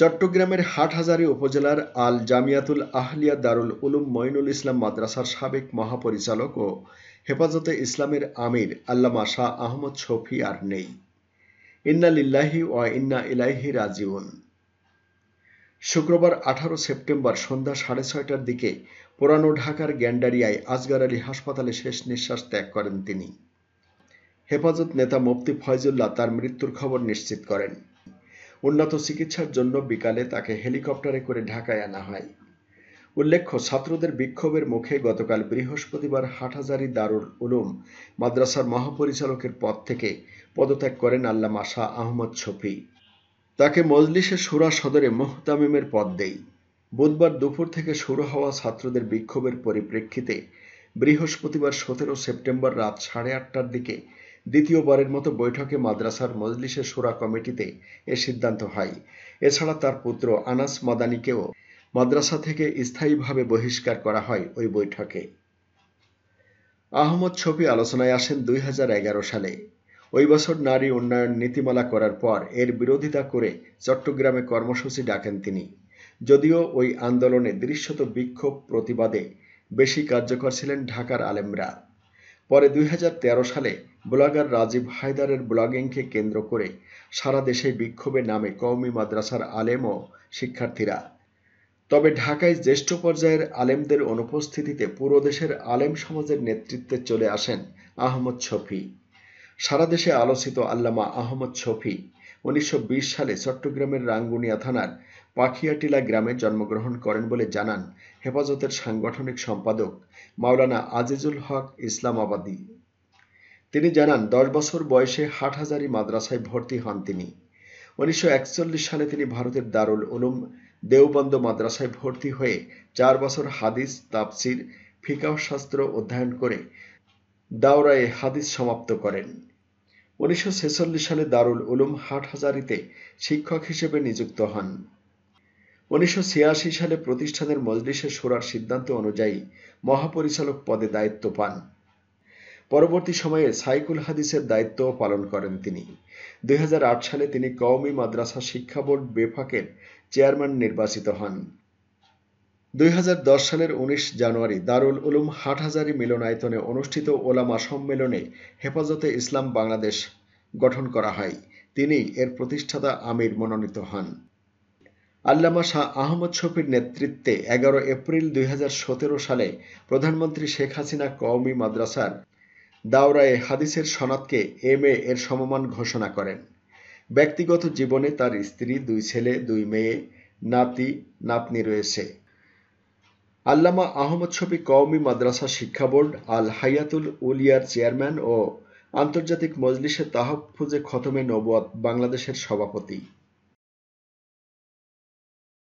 চট্টগ্রামের হাটহাজারী উপজেলার আল জামিয়াতুল আহলিয়া দারুল উলুম মঈনুল ইসলাম মাদ্রাসার সাবেক মহাপরিচালক ও হেফাজতে ইসলামের আমির আল্লামা শাহ আহমদ শফি আর নেই ইন্না লিল্লাহি ওয়া ইন্না ইলাইহি রাজিউন শুক্রবার আঠারো সেপ্টেম্বর সন্ধ্যা সাড়ে ছয়টার দিকে পুরানো ঢাকার গ্যান্ডারিয়ায় আজগার আলী হাসপাতালে শেষ নিঃশ্বাস ত্যাগ করেন তিনি হেফাজত নেতা মুফতি ফয়জুল্লাহ তার মৃত্যুর খবর নিশ্চিত করেন উন্নত চিকিৎসার জন্য বিকালে তাকে হেলিকপ্টারে করে ঢাকায় আনা হয় উল্লেখ্য ছাত্রদের বিক্ষোভের মুখে গতকাল বৃহস্পতিবার হাটহাজারি দারুল উলুম মাদ্রাসার মহাপরিচালকের পদ থেকে পদত্যাগ করেন আল্লা মাসা আহমদ শফি তাকে মজলিসে সুরা সদরে মোহতামিমের পদ দেই বুধবার দুপুর থেকে শুরু হওয়া ছাত্রদের বিক্ষোভের পরিপ্রেক্ষিতে বৃহস্পতিবার সতেরো সেপ্টেম্বর রাত সাড়ে আটটার দিকে দ্বিতীয়বারের মতো বৈঠকে মাদ্রাসার মজলিসের সুরা কমিটিতে এ সিদ্ধান্ত হয় এছাড়া তার পুত্র আনাস মাদানিকেও মাদ্রাসা থেকে স্থায়ীভাবে বহিষ্কার করা হয় ওই বৈঠকে আহমদ ছবি আলোচনায় আসেন দুই সালে ওই বছর নারী উন্নয়ন নীতিমালা করার পর এর বিরোধিতা করে চট্টগ্রামে কর্মসূচি ডাকেন তিনি যদিও ওই আন্দোলনে দৃশ্যত বিক্ষোভ প্রতিবাদে বেশি কার্যকর ছিলেন ঢাকার আলেমরা পরে দুই সালে ব্লগার রাজীব হায়দারের ব্লগিংকে কেন্দ্র করে সারা দেশে বিক্ষোভে নামে কওমি মাদ্রাসার আলেম ও শিক্ষার্থীরা তবে ঢাকায় জ্যেষ্ঠ পর্যায়ের আলেমদের অনুপস্থিতিতে পুরো দেশের আলেম সমাজের নেতৃত্বে চলে আসেন আহমদ শফি সারা দেশে আলোচিত আল্লামা আহমদ শফি উনিশশো সালে চট্টগ্রামের রাঙ্গুনিয়া থানার পাখিয়াটিলা গ্রামে জন্মগ্রহণ করেন বলে জানান হেফাজতের সাংগঠনিক সম্পাদক মাওলানা আজিজুল হক ইসলামাবাদী তিনি জানান দশ বছর বয়সে হাটহাজারি মাদ্রাসায় ভর্তি হন তিনি উনিশশো সালে তিনি ভারতের দারুল উলুম দেওবন্দ মাদ্রাসায় ভর্তি হয়ে চার বছর হাদিস তাপসির ফিকাশাস্ত্র শাস্ত্র অধ্যয়ন করে দাওরায়ে হাদিস সমাপ্ত করেন উনিশশো সালে দারুল উলুম হাট হাজারিতে শিক্ষক হিসেবে নিযুক্ত হন উনিশশো সালে প্রতিষ্ঠানের মজলিসে সুরার সিদ্ধান্ত অনুযায়ী মহাপরিচালক পদে দায়িত্ব পান পরবর্তী সময়ে সাইকুল হাদিসের দায়িত্বও পালন করেন তিনি দুই সালে তিনি কওমি মাদ্রাসা শিক্ষা বোর্ড বেফাকের চেয়ারম্যান নির্বাচিত হন দুই সালের ১৯ জানুয়ারি দারুল উলুম হাটহাজারি মিলনায়তনে অনুষ্ঠিত ওলামা সম্মেলনে হেফাজতে ইসলাম বাংলাদেশ গঠন করা হয় তিনি এর প্রতিষ্ঠাতা আমির মনোনীত হন আল্লামা শাহ আহমদ শফির নেতৃত্বে এগারো এপ্রিল দুই সালে প্রধানমন্ত্রী শেখ হাসিনা কওমি মাদ্রাসার দাওরায়ে হাদিসের সনাতকে এম এর সমমান ঘোষণা করেন ব্যক্তিগত জীবনে তার স্ত্রী দুই ছেলে দুই মেয়ে নাতি নাতনি রয়েছে আল্লামা আহমদ শফি কওমি মাদ্রাসা শিক্ষা বোর্ড আল হাইয়াতুল উলিয়ার চেয়ারম্যান ও আন্তর্জাতিক মজলিসে তাহফুজে খতমে নবুয়াত বাংলাদেশের সভাপতি